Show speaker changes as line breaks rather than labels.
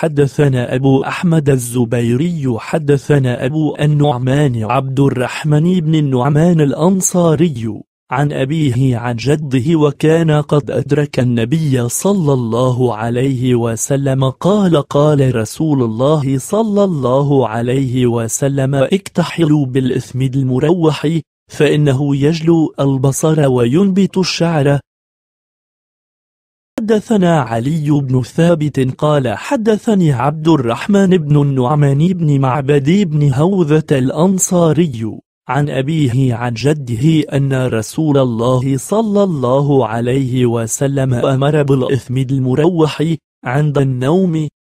حدثنا أبو أحمد الزبيري حدثنا أبو النعمان عبد الرحمن بن النعمان الأنصاري عن أبيه عن جده وكان قد أدرك النبي صلى الله عليه وسلم قال قال رسول الله صلى الله عليه وسلم اكتحلوا بالإثم المروح فإنه يجلو البصر وينبت الشعر حدثنا علي بن ثابت قال حدثني عبد الرحمن بن النعمان بن معبد بن هوذة الأنصاري عن أبيه عن جده أن رسول الله صلى الله عليه وسلم أمر بالإثم المروح عند النوم